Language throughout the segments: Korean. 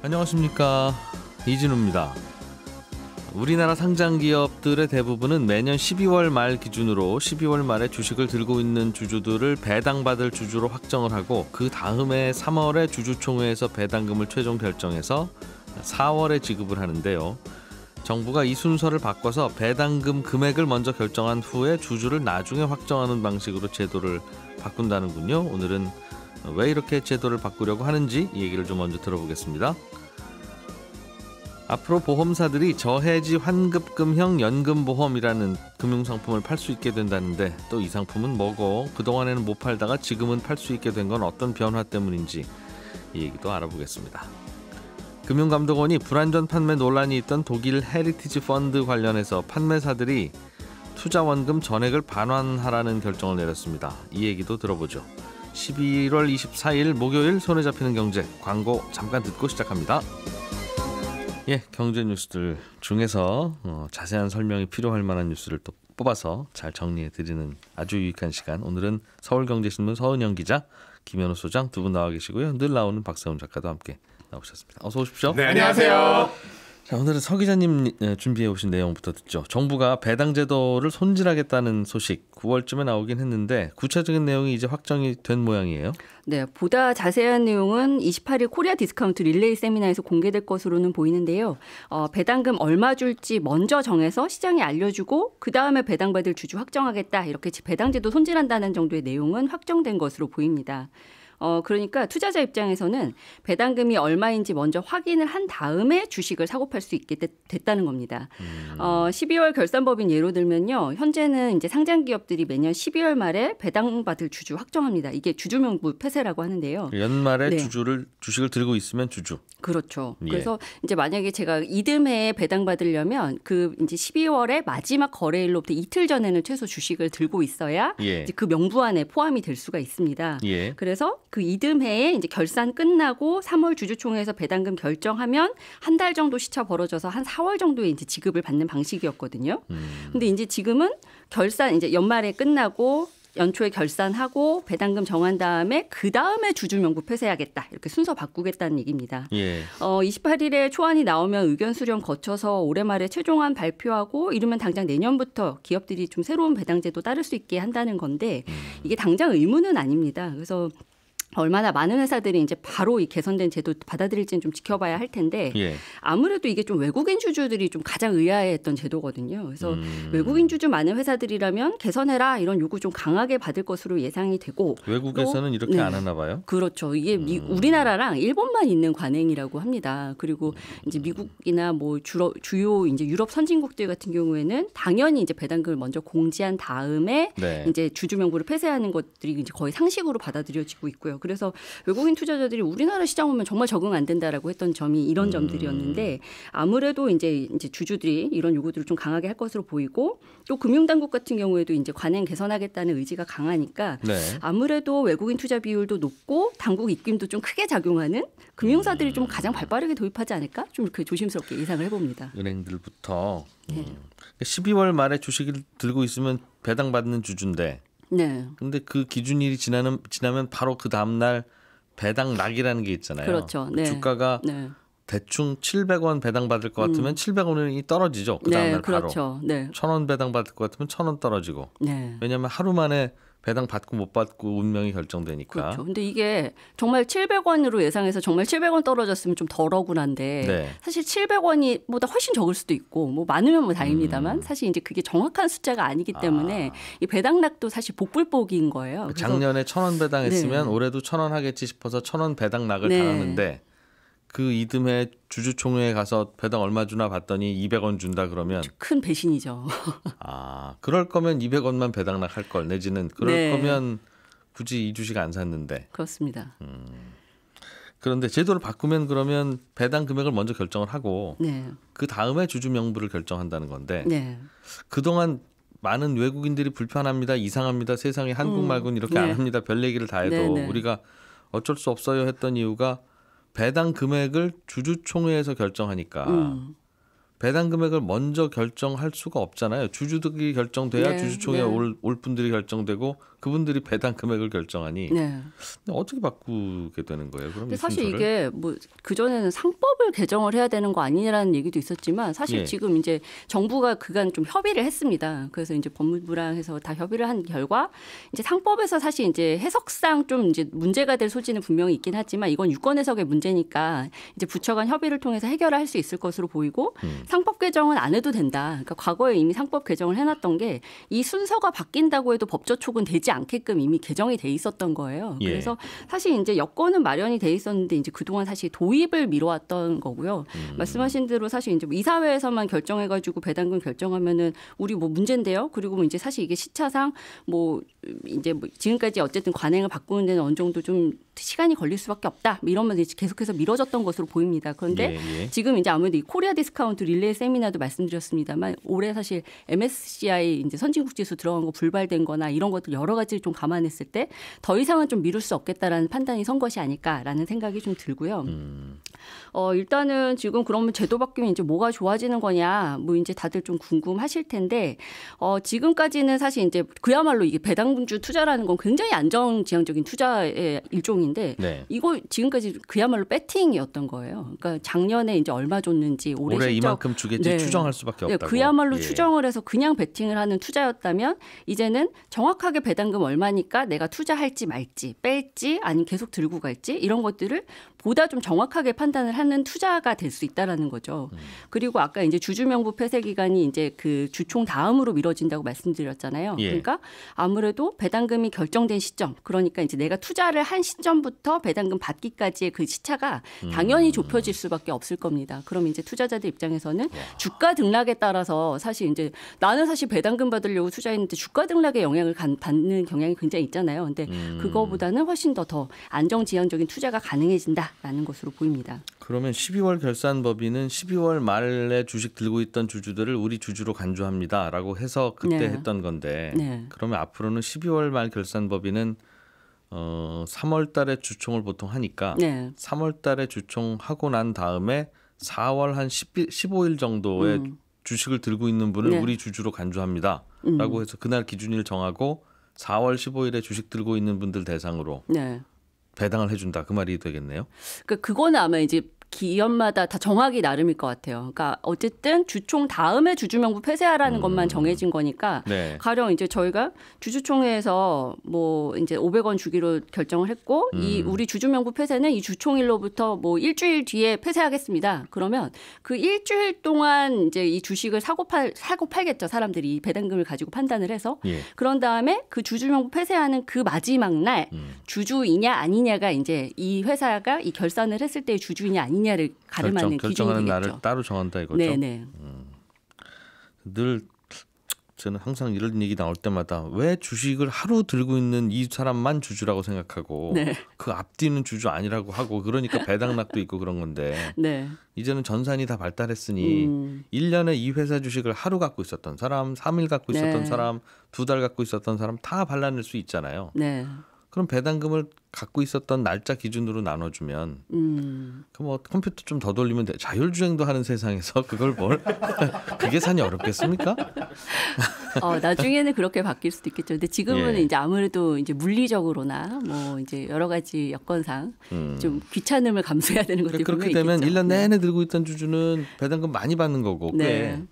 안녕하십니까 이진우입니다. 우리나라 상장 기업들의 대부분은 매년 12월 말 기준으로 12월 말에 주식을 들고 있는 주주들을 배당받을 주주로 확정을 하고 그 다음에 3월에 주주총회에서 배당금을 최종 결정해서 4월에 지급을 하는데요. 정부가 이 순서를 바꿔서 배당금 금액을 먼저 결정한 후에 주주를 나중에 확정하는 방식으로 제도를 바꾼다는군요. 오늘은 왜 이렇게 제도를 바꾸려고 하는지 얘기를 좀 먼저 들어보겠습니다. 앞으로 보험사들이 저해지 환급금형 연금보험이라는 금융상품을 팔 수 있게 된다는데 또 이 상품은 뭐고 그동안에는 못 팔다가 지금은 팔 수 있게 된 건 어떤 변화 때문인지 이 얘기도 알아보겠습니다. 금융감독원이 불안전 판매 논란이 있던 독일 헤리티지 펀드 관련해서 판매사들이 투자원금 전액을 반환하라는 결정을 내렸습니다. 이 얘기도 들어보죠. 1 2월 24일 목요일 손에 잡히는 경제 광고 잠깐 듣고 시작합니다. 예, 경제 뉴스들 중에서 어, 자세한 설명이 필요할 만한 뉴스를 또 뽑아서 잘 정리해 드리는 아주 유익한 시간. 오늘은 서울경제신문 서은영 기자, 김현우 소장 두 분 나와 계시고요. 늘 나오는 박세훈 작가도 함께 나오셨습니다. 어서 오십시오. 네, 안녕하세요. 자, 오늘은 서 기자님 예, 준비해 오신 내용부터 듣죠. 정부가 배당제도를 손질하겠다는 소식 9월쯤에 나오긴 했는데 구체적인 내용이 이제 확정이 된 모양이에요. 네, 보다 자세한 내용은 28일 코리아 디스카운트 릴레이 세미나에서 공개될 것으로는 보이는데요. 어, 배당금 얼마 줄지 먼저 정해서 시장에 알려주고 그 다음에 배당받을 주주 확정하겠다 이렇게 배당제도 손질한다는 정도의 내용은 확정된 것으로 보입니다. 어, 그러니까 투자자 입장에서는 배당금이 얼마인지 먼저 확인을 한 다음에 주식을 사고 팔 수 있게 됐, 다는 겁니다. 음. 어, 12월 결산법인 예로 들면요. 현재는 이제 상장 기업들이 매년 12월 말에 배당받을 주주 확정합니다. 이게 주주명부 폐쇄라고 하는데요. 연말에 네. 주주를 주식을 들고 있으면 주주. 그렇죠. 예. 그래서 이제 만약에 제가 이듬해에 배당받으려면 그 이제 12월의 마지막 거래일로부터 이틀 전에는 최소 주식을 들고 있어야 예. 그 명부 안에 포함이 될 수가 있습니다. 예. 그래서 그 이듬해에 이제 결산 끝나고 3월 주주총회에서 배당금 결정하면 한 달 정도 시차 벌어져서 한 4월 정도에 이제 지급을 받는 방식이었거든요. 음. 근데 이제 지금은 결산 이제 연말에 끝나고 연초에 결산하고 배당금 정한 다음에 그 다음에 주주명부 폐쇄하겠다 이렇게 순서 바꾸겠다는 얘기입니다. 예. 어, 28일에 초안이 나오면 의견 수렴 거쳐서 올해 말에 최종안 발표하고 이러면 당장 내년부터 기업들이 좀 새로운 배당제도 따를 수 있게 한다는 건데 음. 이게 당장 의무는 아닙니다. 그래서 얼마나 많은 회사들이 이제 바로 이 개선된 제도 받아들일지는 좀 지켜봐야 할 텐데 예. 아무래도 이게 좀 외국인 주주들이 좀 가장 의아해했던 제도거든요. 그래서 음. 외국인 주주 많은 회사들이라면 개선해라 이런 요구 좀 강하게 받을 것으로 예상이 되고 외국에서는 또, 이렇게 네. 안 하나 봐요. 그렇죠. 이게 음. 우리나라랑 일본만 있는 관행이라고 합니다. 그리고 이제 음. 미국이나 뭐 주로, 주요 이제 유럽 선진국들 같은 경우에는 당연히 이제 배당금을 먼저 공지한 다음에 네. 이제 주주 명부를 폐쇄하는 것들이 이제 거의 상식으로 받아들여지고 있고요. 그래서 외국인 투자자들이 우리나라 시장 오면 정말 적응 안 된다라고 했던 점이 이런 음. 점들이었는데 아무래도 이제 이제 주주들이 이런 요구들을 좀 강하게 할 것으로 보이고 또 금융당국 같은 경우에도 이제 관행 개선하겠다는 의지가 강하니까 네. 아무래도 외국인 투자 비율도 높고 당국 입김도 좀 크게 작용하는 금융사들이 좀 음. 가장 발빠르게 도입하지 않을까 좀 이렇게 조심스럽게 예상을 해봅니다. 은행들부터 네. 음. 12월 말에 주식을 들고 있으면 배당받는 주주인데 네. 근데 그 기준일이 지나는 지나면 바로 그 다음 날 배당 낙이라는 게 있잖아요. 그렇죠. 그 네. 주가가 네. 대충 700원 배당 받을 것 같으면 음. 700원이 떨어지죠. 그 다음 날 네, 바로. 그렇죠. 네. 1,000원 배당 받을 것 같으면 1,000원 떨어지고. 네. 왜냐하면 하루 만에 배당 받고 못 받고 운명이 결정되니까. 그렇죠. 근데 이게 정말 700원으로 예상해서 정말 700원 떨어졌으면 좀 덜억울한데 네. 사실 700원이 보다 훨씬 적을 수도 있고 뭐 많으면 뭐 다행입니다만 음. 사실 이제 그게 정확한 숫자가 아니기 아. 때문에 아. 이 배당락도 사실 복불복인 거예요. 작년에 천 원 배당했으면 네. 올해도 천 원 하겠지 싶어서 천 원 배당락을 네. 당하는데 그 이듬해 주주총회에 가서 배당 얼마 주나 봤더니 200원 준다 그러면 큰 배신이죠. 아, 그럴 거면 200원만 배당락 할걸 내지는 그럴 네. 거면 굳이 이 주식 안 샀는데. 그렇습니다. 음. 그런데 제도를 바꾸면 그러면 배당 금액을 먼저 결정을 하고 네. 그 다음에 주주 명부를 결정한다는 건데 네. 그동안 많은 외국인들이 불편합니다, 이상합니다, 세상에 한국 음, 말고는 이렇게 안 네. 합니다, 별 얘기를 다 해도 네, 네. 우리가 어쩔 수 없어요 했던 이유가 배당 금액을 주주총회에서 결정하니까 음. 배당 금액을 먼저 결정할 수가 없잖아요. 주주들이 결정돼야 네, 예, 주주총회 네. 올, 올 분들이 결정되고 그분들이 배당 금액을 결정하니 네. 어떻게 바꾸게 되는 거예요? 그럼 사실 이게 뭐 그전에는 상법을 개정을 해야 되는 거 아니냐라는 얘기도 있었지만 사실 예. 지금 이제 정부가 그간 좀 협의를 했습니다. 그래서 이제 법무부랑 해서 다 협의를 한 결과 이제 상법에서 사실 이제 해석상 좀 이제 문제가 될 소지는 분명히 있긴 하지만 이건 유권 해석의 문제니까 이제 부처 간 협의를 통해서 해결할 수 있을 것으로 보이고 음. 상법 개정은 안 해도 된다. 그러니까 과거에 이미 상법 개정을 해놨던 게 이 순서가 바뀐다고 해도 법조촉은 되지 있지 않게끔 이미 개정이 돼 있었던 거예요. 예. 그래서 사실 이제 여건은 마련이 돼 있었는데 이제 그동안 사실 도입을 미뤄왔던 거고요. 음. 말씀하신 대로 사실 이제 뭐 이사회에서만 결정해가지고 배당금 결정하면은 우리 뭐 문제인데요. 그리고 뭐 이제 사실 이게 시차상 뭐 이제 뭐 지금까지 어쨌든 관행을 바꾸는 데는 어느 정도 좀 시간이 걸릴 수밖에 없다. 뭐 이런 면이 계속해서 미뤄졌던 것으로 보입니다. 그런데 예, 예. 지금 이제 아무래도 이 코리아 디스카운트 릴레이 세미나도 말씀드렸습니다만 올해 사실 MSCI 이제 선진국 지수 들어간 거 불발된 거나 이런 것들 여러 가지를 좀 감안했을 때 더 이상은 좀 미룰 수 없겠다라는 판단이 선 것이 아닐까라는 생각이 좀 들고요. 음. 어, 일단은 지금 그러면 제도 바뀌면 이제 뭐가 좋아지는 거냐 뭐 이제 다들 좀 궁금하실 텐데 어, 지금까지는 사실 이제 그야말로 이게 배당주 투자라는 건 굉장히 안정지향적인 투자의 일종인 수준인데 네. 이거 지금까지 그야말로 배팅이었던 거예요. 그러니까 작년에 이제 얼마 줬는지 올해, 올해 실적, 이만큼 주겠지 네. 추정할 수밖에 네, 없다고. 네, 그야말로 예. 추정을 해서 그냥 배팅을 하는 투자였다면 이제는 정확하게 배당금 얼마니까 내가 투자할지 말지 뺄지 아니면 계속 들고 갈지 이런 것들을 보다 좀 정확하게 판단을 하는 투자가 될 수 있다라는 거죠. 음. 그리고 아까 이제 주주명부 폐쇄 기간이 이제 그 주총 다음으로 미뤄진다고 말씀드렸잖아요. 예. 그러니까 아무래도 배당금이 결정된 시점, 그러니까 이제 내가 투자를 한 시점부터 배당금 받기까지의 그 시차가 음. 당연히 좁혀질 수밖에 없을 겁니다. 그럼 이제 투자자들 입장에서는 와. 주가 등락에 따라서 사실 이제 나는 사실 배당금 받으려고 투자했는데 주가 등락에 영향을 받는 경향이 굉장히 있잖아요. 근데 음. 그거보다는 훨씬 더 더 안정지향적인 투자가 가능해진다. 있다라는 것으로 보입니다. 그러면 12월 결산법인은 12월 말에 주식 들고 있던 주주들을 우리 주주로 간주합니다라고 해서 그때 네. 했던 건데 네. 그러면 앞으로는 12월 말 결산법인은 어 3월 달에 주총을 보통 하니까 네. 3월 달에 주총하고 난 다음에 4월 한 10일, 15일 정도에 음. 주식을 들고 있는 분을 네. 우리 주주로 간주합니다. 라고 음. 해서 그날 기준일 정하고 4월 15일에 주식 들고 있는 분들 대상으로 네. 배당을 해준다 그 말이 되겠네요. 그러니까 그거는 아마 이제 기업마다 다 정하기 나름일 것 같아요. 그러니까 어쨌든 주총 다음에 주주명부 폐쇄하라는 음. 것만 정해진 거니까 네. 가령 이제 저희가 주주총회에서 뭐 이제 500원 주기로 결정을 했고 음. 이 우리 주주명부 폐쇄는 이 주총일로부터 뭐 일주일 뒤에 폐쇄하겠습니다. 그러면 그 일주일 동안 이제 이 주식을 사고 팔 사고 팔겠죠. 사람들이 배당금을 가지고 판단을 해서 예. 그런 다음에 그 주주명부 폐쇄하는 그 마지막 날 음. 주주이냐 아니냐가 이제 이 회사가 이 결산을 했을 때의 주주이냐 아니냐 아니냐를 가름하는 결정, 결정하는 기준 날을 따로 정한다 이거죠. 네네. 네. 음. 늘 저는 항상 이런 얘기 나올 때마다 왜 주식을 하루 들고 있는 이 사람만 주주라고 생각하고 네. 그 앞뒤는 주주 아니라고 하고 그러니까 배당락도 있고 그런 건데 네. 이제는 전산이 다 발달했으니 음. 1년에 이 회사 주식을 하루 갖고 있었던 사람, 3일 갖고 있었던 네. 사람, 두 달 갖고 있었던 사람 다 발라낼 수 있잖아요. 네. 그럼 배당금을 갖고 있었던 날짜 기준으로 나눠주면 음. 그뭐 컴퓨터 좀 더 돌리면 돼. 자율주행도 하는 세상에서 그걸 뭘 그게 산이 어렵겠습니까? 어, 나중에는 그렇게 바뀔 수도 있겠죠. 근데 지금은 예. 이제 아무래도 이제 물리적으로나 뭐 이제 여러 가지 여건상 음. 좀 귀찮음을 감수해야 되는 것들이 그렇게 되면 있겠 1년 내내 네. 들고 있던 주주는 배당금 많이 받는 거고 네. 꽤.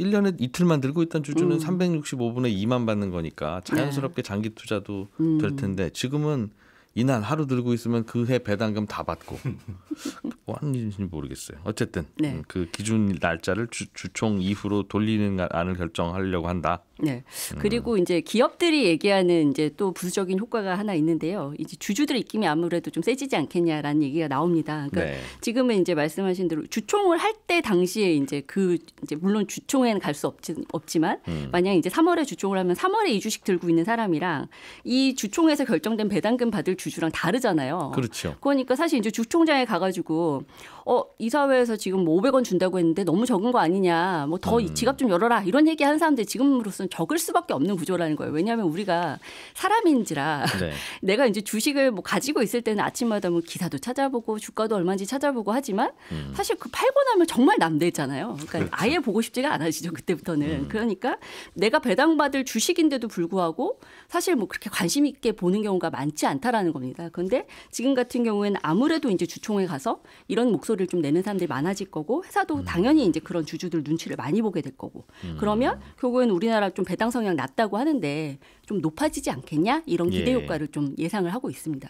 1년에 이틀만 들고 있던 주주는 음. 365분의 2만 받는 거니까 자연스럽게 네. 장기 투자도 음. 될 텐데 지금은 이날 하루 들고 있으면 그 해 배당금 다 받고 뭐 하는지 모르겠어요. 어쨌든 네. 음, 그 기준 날짜를 주, 주총 이후로 돌리는 안을 결정하려고 한다. 네. 음. 그리고 음. 이제 기업들이 얘기하는 이제 또 부수적인 효과가 하나 있는데요. 이제 주주들의 입김이 아무래도 좀 세지지 않겠냐라는 얘기가 나옵니다. 그러니까 네. 지금은 이제 말씀하신 대로 주총을 할 때 당시에 이제 그 이제 물론 주총에는 갈 수 없지, 만 음. 만약 이제 3월에 주총을 하면 3월에 이 주식 들고 있는 사람이랑 이 주총에서 결정된 배당금 받을 주주랑 다르잖아요. 그렇죠. 그러니까 사실 이제 주총장에 가가지고 어 이사회에서 지금 뭐 500원 준다고 했는데 너무 적은 거 아니냐, 뭐더 음. 지갑 좀 열어라 이런 얘기 하는 사람들 지금으로서는 적을 수밖에 없는 구조라는 거예요. 왜냐하면 우리가 사람인지라 네. 내가 이제 주식을 뭐 가지고 있을 때는 아침마다 뭐 기사도 찾아보고 주가도 얼마인지 찾아보고 하지만 음. 사실 그 팔고 나면 정말 남대잖아요. 그러니까 그렇죠. 아예 보고 싶지가 않아지죠 그때부터는. 음. 그러니까 내가 배당받을 주식인데도 불구하고 사실 뭐 그렇게 관심 있게 보는 경우가 많지 않다라는 겁니다. 그런데 지금 같은 경우에는 아무래도 이제 주총에 가서 이런 목소리를 좀 내는 사람들이 많아질 거고 회사도 음. 당연히 이제 그런 주주들 눈치를 많이 보게 될 거고 음. 그러면 결국엔 우리나라 좀좀 배당 성향 낮다고 하는데 좀 높아지지 않겠냐 이런 예. 기대 효과를 좀 예상을 하고 있습니다.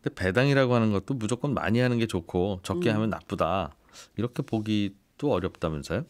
근데 배당이라고 하는 것도 무조건 많이 하는 게 좋고 적게 음. 하면 나쁘다 이렇게 보기 또 어렵다면서요?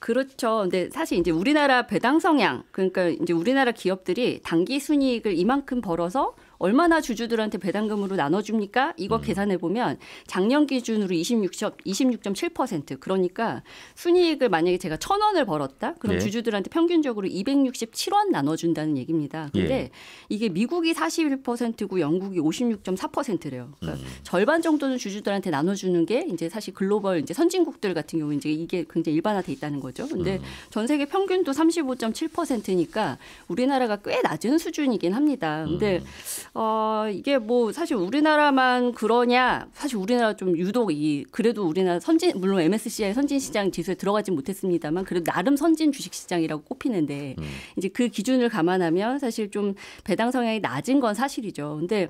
그렇죠. 근데 사실 이제 우리나라 배당 성향 그러니까 이제 우리나라 기업들이 단기 순이익을 이만큼 벌어서 얼마나 주주들한테 배당금으로 나눠줍니까? 이거 음. 계산해 보면 작년 기준으로 26.7% 그러니까 순이익을 만약에 제가 천 원을 벌었다 그럼 예. 주주들한테 평균적으로 267원 나눠준다는 얘기입니다. 근데 예. 이게 미국이 41%고 영국이 56.4%래요. 그러니까 음. 절반 정도는 주주들한테 나눠주는 게 이제 사실 글로벌 이제 선진국들 같은 경우 이제 이게 굉장히 일반화돼 있다는 거죠. 근데 음. 전 세계 평균도 35.7%니까 우리나라가 꽤 낮은 수준이긴 합니다. 근데 음. 어, 이게 뭐 사실 우리나라만 그러냐, 사실 우리나라 좀 유독 이, 그래도 우리나라 선진, 물론 MSCI 선진시장 지수에 들어가진 못했습니다만 그래도 나름 선진 주식시장이라고 꼽히는데 음. 이제 그 기준을 감안하면 사실 좀 배당 성향이 낮은 건 사실이죠. 근데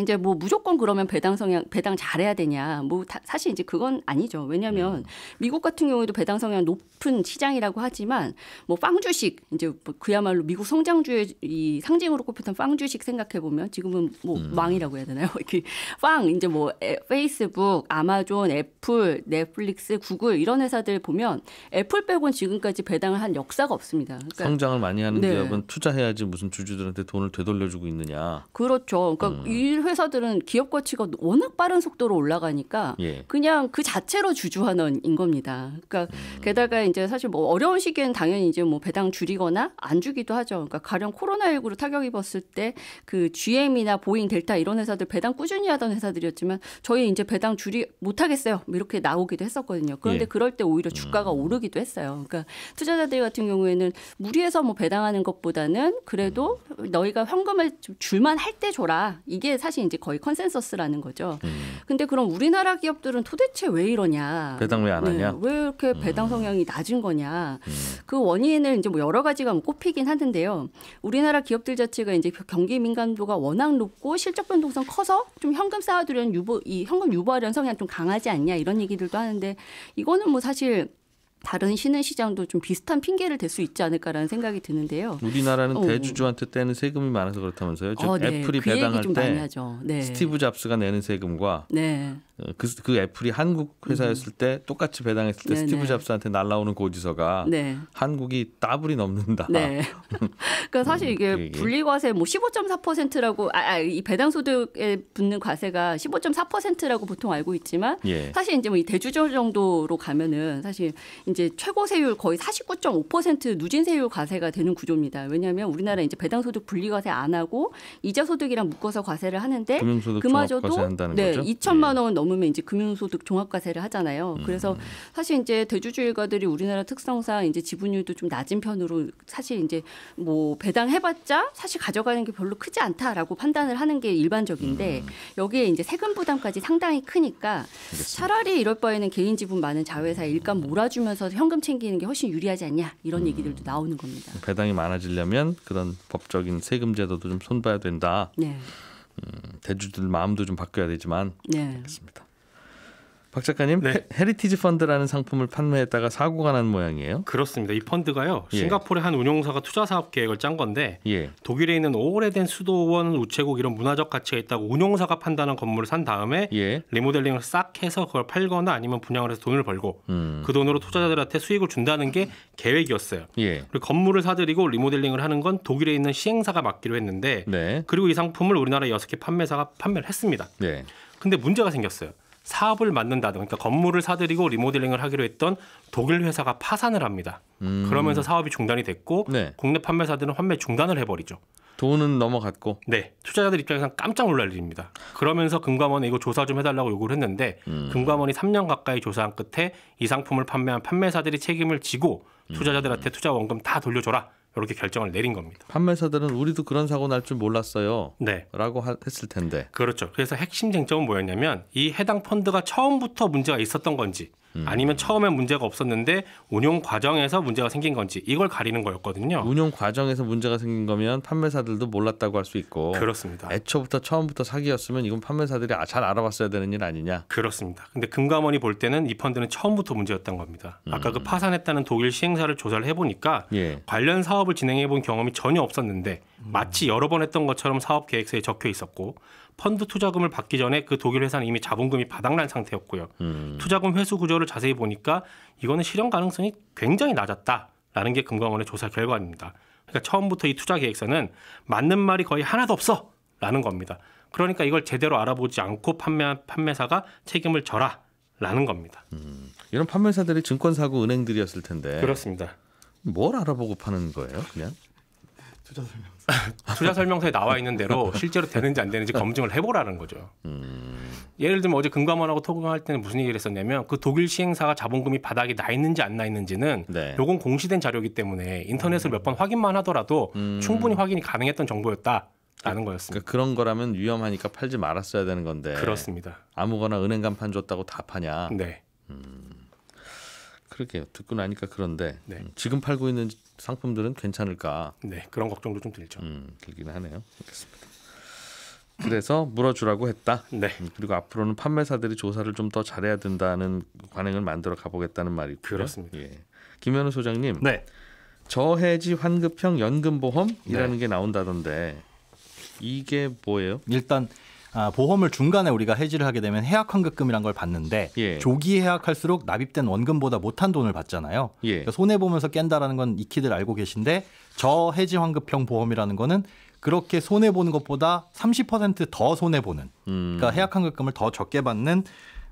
이제 뭐 무조건 그러면 배당 성향 배당 잘해야 되냐 뭐 다, 사실 이제 그건 아니죠 왜냐하면 음. 네. 미국 같은 경우에도 배당 성향 높은 시장이라고 하지만 뭐 빵 주식 이제 뭐 그야말로 미국 성장주의 이 상징으로 꼽혔던 빵 주식 생각해 보면 지금은 뭐 음. 망이라고 해야 되나요 이렇게 빵 이제 뭐 에, 페이스북 아마존 애플 넷플릭스 구글 이런 회사들 보면 애플 빼곤 지금까지 배당을 한 역사가 없습니다 그러니까, 성장을 많이 하는 네. 기업은 투자해야지 무슨 주주들한테 돈을 되돌려주고 있느냐 그렇죠 그러니까 음. 일 회사들은 기업 가치가 워낙 빠른 속도로 올라가니까 예. 그냥 그 자체로 주주환원인 겁니다. 그러니까 음. 게다가 이제 사실 뭐 어려운 시기엔 당연히 이제 뭐 배당 줄이거나 안 주기도 하죠. 그러니까 가령 코로나19로 타격 입었을 때 그 GM이나 보잉, 델타 이런 회사들 배당 꾸준히 하던 회사들이었지만 저희 이제 배당 줄이 못 하겠어요. 이렇게 나오기도 했었거든요. 그런데 예. 그럴 때 오히려 주가가 음. 오르기도 했어요. 그러니까 투자자들 같은 경우에는 무리해서 뭐 배당하는 것보다는 그래도 음. 너희가 현금을 줄만 할 때 줘라. 이게 사실 사실 이제 거의 컨센서스라는 거죠. 음. 근데 그럼 우리나라 기업들은 도대체 왜 이러냐? 배당 왜 안 하냐? 네, 왜 이렇게 음. 배당 성향이 낮은 거냐? 음. 그 원인을 이제 뭐 여러 가지가 뭐 꼽히긴 하는데요. 우리나라 기업들 자체가 이제 그 경기 민감도가 워낙 높고 실적 변동성 커서 좀 현금 쌓아두려는 유보 이 현금 유보하려는 성향 좀 강하지 않냐 이런 얘기들도 하는데 이거는 뭐 사실 다른 신흥 시장도 좀 비슷한 핑계를 댈 수 있지 않을까라는 생각이 드는데요. 우리나라는 어. 대주주한테 떼는 세금이 많아서 그렇다면서요. 어, 네. 애플이 그 배당할 때 네. 스티브 잡스가 내는 세금과 네. 어, 그, 그 애플이 한국 회사였을 때 똑같이 배당했을 때 네네. 스티브 네. 잡스한테 날라오는 고지서가 네. 한국이 따블이 넘는다. 네. 그러니까 사실 음, 이게 그 분리과세 뭐 15.4%라고 아, 아, 이 배당 소득에 붙는 과세가 15.4%라고 보통 알고 있지만 예. 사실 이제 뭐이 대주주 정도로 가면은 사실 이제 최고 세율 거의 49.5% 누진 세율 과세가 되는 구조입니다. 왜냐하면 우리나라 이제 배당 소득 분리 과세 안 하고 이자 소득이랑 묶어서 과세를 하는데 그마저도 네, 거죠? 2천만 예. 원 넘으면 이제 금융 소득 종합 과세를 하잖아요. 음. 그래서 사실 이제 대주주 일가들이 우리나라 특성상 이제 지분율도 좀 낮은 편으로 사실 이제 뭐 배당해 봤자 사실 가져가는 게 별로 크지 않다라고 판단을 하는 게 일반적인데 음. 여기에 이제 세금 부담까지 상당히 크니까 알겠습니다. 차라리 이럴 바에는 개인 지분 많은 자회사 일감 몰아주면서 그서 현금 챙기는 게 훨씬 유리하지 않냐 이런 음. 얘기들도 나오는 겁니다. 배당이 많아지려면 그런 법적인 세금 제도도 좀 손봐야 된다. 네. 음, 대주들 마음도 좀 바뀌어야 되지만 네. 알겠습니다. 박 작가님 네. 헤리티지 펀드라는 상품을 판매했다가 사고가 난 모양이에요. 그렇습니다. 이 펀드가요. 예. 싱가포르의 한 운용사가 투자 사업 계획을 짠 건데 예. 독일에 있는 오래된 수도원 우체국 이런 문화적 가치가 있다고 운용사가 판단한 건물을 산 다음에 예. 리모델링을 싹 해서 그걸 팔거나 아니면 분양을 해서 돈을 벌고 음. 그 돈으로 투자자들한테 수익을 준다는 게 계획이었어요. 예. 그리고 건물을 사들이고 리모델링을 하는 건 독일에 있는 시행사가 맡기로 했는데 네. 그리고 이 상품을 우리나라 여섯 개 판매사가 판매를 했습니다. 네. 근데 문제가 생겼어요. 사업을 만든다든가 그러니까 건물을 사들이고 리모델링을 하기로 했던 독일 회사가 파산을 합니다. 음. 그러면서 사업이 중단이 됐고 네. 국내 판매사들은 판매 중단을 해버리죠. 돈은 넘어갔고. 네. 투자자들 입장에선 깜짝 놀랄 일입니다. 그러면서 금감원에 이거 조사 좀 해달라고 요구를 했는데 음. 금감원이 3년 가까이 조사한 끝에 이 상품을 판매한 판매사들이 책임을 지고 음. 투자자들한테 투자 원금 다 돌려줘라 이렇게 결정을 내린 겁니다. 판매사들은 우리도 그런 사고 날 줄 몰랐어요. 네. 라고 했을 텐데. 그렇죠. 그래서 핵심 쟁점은 뭐였냐면 이 해당 펀드가 처음부터 문제가 있었던 건지 음. 아니면 처음에 문제가 없었는데 운용 과정에서 문제가 생긴 건지 이걸 가리는 거였거든요. 운용 과정에서 문제가 생긴 거면 판매사들도 몰랐다고 할 수 있고 그렇습니다. 애초부터 처음부터 사기였으면 이건 판매사들이 아, 잘 알아봤어야 되는 일 아니냐. 그렇습니다. 근데 금감원이 볼 때는 이 펀드는 처음부터 문제였던 겁니다. 아까 그 음. 그 파산했다는 독일 시행사를 조사를 해보니까 예. 관련 사업을 진행해본 경험이 전혀 없었는데 마치 여러 번 했던 것처럼 사업 계획서에 적혀 있었고 펀드 투자금을 받기 전에 그 독일 회사는 이미 자본금이 바닥난 상태였고요. 음. 투자금 회수 구조를 자세히 보니까 이거는 실현 가능성이 굉장히 낮았다라는 게 금감원의 조사 결과입니다. 그러니까 처음부터 이 투자 계획서는 맞는 말이 거의 하나도 없어라는 겁니다. 그러니까 이걸 제대로 알아보지 않고 판매 판매사가 책임을 져라. 라는 겁니다. 음, 이런 판매사들이 증권사고 은행들이었을 텐데 그렇습니다. 뭘 알아보고 파는 거예요, 그냥? 투자 설명서. 투자 아, 설명서에 나와 있는 대로 실제로 되는지 안 되는지 검증을 해보라는 거죠. 음. 예를 들면 어제 금감원하고 토론할 때는 무슨 얘기를 했었냐면 그 독일 시행사가 자본금이 바닥에 나 있는지 안 나 있는지는 네. 요건 공시된 자료이기 때문에 인터넷을 음. 몇번 확인만 하더라도 음. 충분히 확인이 가능했던 정보였다. 라는 그, 거였습니다. 그러니까 그런 거라면 위험하니까 팔지 말았어야 되는 건데. 그렇습니다. 아무거나 은행 간판 줬다고 다 파냐. 네. 음. 그러게요 듣고 나니까 그런데 네. 음, 지금 팔고 있는 상품들은 괜찮을까? 네, 그런 걱정도 좀 들죠. 음, 들긴 하네요. 알겠습니다. 그래서 물어주라고 했다. 네. 음, 그리고 앞으로는 판매사들이 조사를 좀 더 잘해야 된다는 관행을 만들어 가보겠다는 말이고요. 그렇습니다. 예. 김현우 소장님. 네. 저해지 환급형 연금보험이라는 네. 게 나온다던데 이게 뭐예요? 일단 아, 보험을 중간에 우리가 해지를 하게 되면 해약 환급금이란 걸 받는데 예. 조기 해약할수록 납입된 원금보다 못한 돈을 받잖아요. 예. 그러니까 손해 보면서 깬다라는 건 익히들 알고 계신데 저 해지 환급형 보험이라는 거는 그렇게 손해 보는 것보다 30%더 손해 보는 그러니까 음. 그러니까 해약 환급금을 더 적게 받는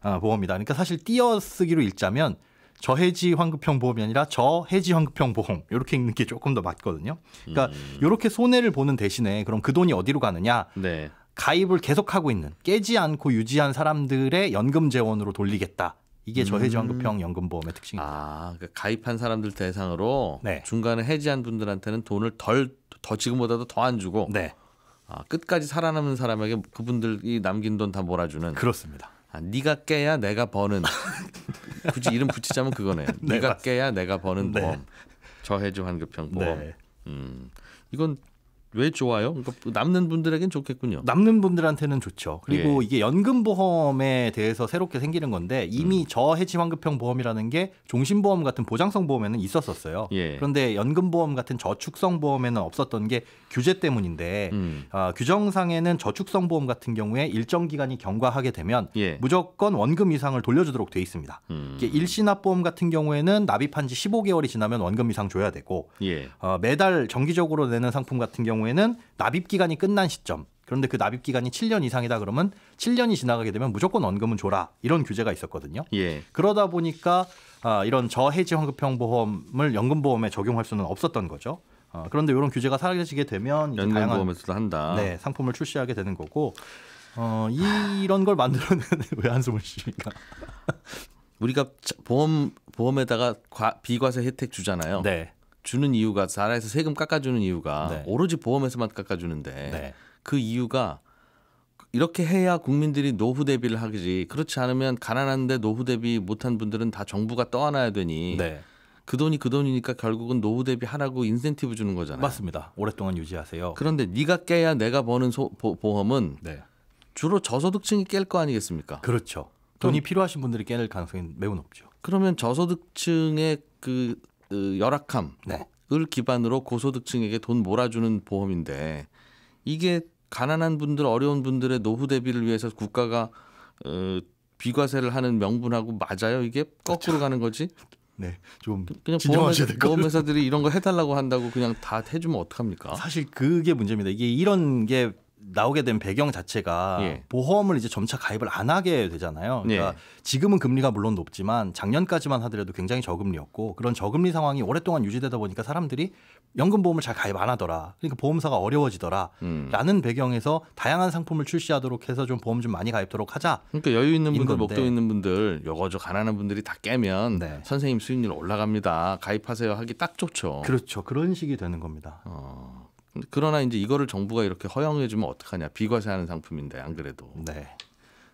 어, 보험이다. 그러니까 사실 띄어쓰기로 읽자면 저해지 환급형 보험이 아니라 저해지 환급형 보험 이렇게 읽는 게 조금 더 맞거든요. 그러니까 음. 이렇게 손해를 보는 대신에 그럼 그 돈이 어디로 가느냐? 네. 가입을 계속하고 있는 깨지 않고 유지한 사람들의 연금 재원으로 돌리겠다. 이게 저해지환급형 음. 연금보험의 특징입니다. 아, 그러니까 가입한 사람들 대상으로 네. 중간에 해지한 분들한테는 돈을 덜, 더 지금보다도 더 안 주고 네. 아, 끝까지 살아남는 사람에게 그분들이 남긴 돈 다 몰아주는. 그렇습니다. 아, 네가 깨야 내가 버는. 굳이 이름 붙이자면 그거네요. 네, 가 맞습니다. 깨야 내가 버는 네. 보험. 저해지환급형 보험. 네. 음, 이건 왜 좋아요? 그러니까 남는 분들에겐 좋겠군요. 남는 분들한테는 좋죠. 그리고 예. 이게 연금 보험에 대해서 새롭게 생기는 건데 이미 음. 저해지 환급형 보험이라는 게 종신보험 같은 보장성 보험에는 있었었어요. 예. 그런데 연금 보험 같은 저축성 보험에는 없었던 게 규제 때문인데 음. 어, 규정상에는 저축성 보험 같은 경우에 일정 기간이 경과하게 되면 예. 무조건 원금 이상을 돌려주도록 돼 있습니다. 음. 일시납 보험 같은 경우에는 납입한 지 15개월이 지나면 원금 이상 줘야 되고 예. 어, 매달 정기적으로 내는 상품 같은 경우 경우에는 납입 기간이 끝난 시점 그런데 그 납입 기간이 7년 이상이다 그러면 7년이 지나가게 되면 무조건 원금은 줘라 이런 규제가 있었거든요. 예. 그러다 보니까 아, 이런 저해지 환급형보험을 연금보험에 적용할 수는 없었던 거죠. 어, 그런데 이런 규제가 사라지게 되면 연금보험에서도 한다. 네, 상품을 출시하게 되는 거고 어, 이런 걸 만들어내는 왜 한숨을 쉬니까 우리가 보험 보험에다가 과, 비과세 혜택 주잖아요. 네. 주는 이유가 나라에서 세금 깎아주는 이유가 네. 오로지 보험에서만 깎아주는데 네. 그 이유가 이렇게 해야 국민들이 노후 대비를 하지 그렇지 않으면 가난한데 노후 대비 못한 분들은 다 정부가 떠안아야 되니 네. 그 돈이 그 돈이니까 결국은 노후 대비 하라고 인센티브 주는 거잖아요. 맞습니다. 오랫동안 유지하세요. 그런데 네가 깨야 내가 버는 소, 보, 보험은 네. 주로 저소득층이 깰 거 아니겠습니까? 그렇죠. 돈이 필요하신 분들이 깨낼 가능성이 매우 높죠. 그러면 저소득층의 그그 열악함을 네. 기반으로 고소득층에게 돈 몰아주는 보험인데 이게 가난한 분들 어려운 분들의 노후 대비를 위해서 국가가 어, 비과세를 하는 명분하고 맞아요 이게 거꾸로 그렇죠. 가는 거지? 네, 좀 그, 그냥 보험, 회사들이 이런 거 해달라고 한다고 그냥 다 해주면 어떡합니까? 사실 그게 문제입니다. 이게 이런 게 나오게 된 배경 자체가 예. 보험을 이제 점차 가입을 안 하게 되잖아요. 네. 그러니까 예. 지금은 금리가 물론 높지만 작년까지만 하더라도 굉장히 저금리였고 그런 저금리 상황이 오랫동안 유지되다 보니까 사람들이 연금 보험을 잘 가입 안 하더라. 그러니까 보험사가 어려워지더라. 음. 라는 배경에서 다양한 상품을 출시하도록 해서 좀 보험 좀 많이 가입도록 하자. 그러니까 여유 있는 분들, 목돈 있는 분들, 여거저 가난한 분들이 다 깨면 네. 선생님 수익률 올라갑니다. 가입하세요 하기 딱 좋죠. 그렇죠. 그런 식이 되는 겁니다. 어. 그러나 이제 이거를 정부가 이렇게 허용해주면 어떡하냐 비과세하는 상품인데 안 그래도. 네.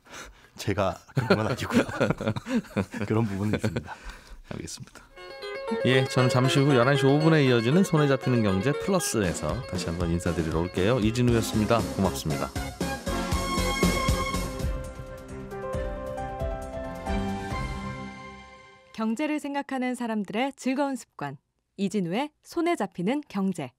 제가 그런 건 아니고요. 그런 부분은 있습니다. 알겠습니다. 예, 저는 잠시 후 11시 5분에 이어지는 손에 잡히는 경제 플러스에서 다시 한번 인사드리러 올게요. 이진우였습니다. 고맙습니다. 경제를 생각하는 사람들의 즐거운 습관. 이진우의 손에 잡히는 경제.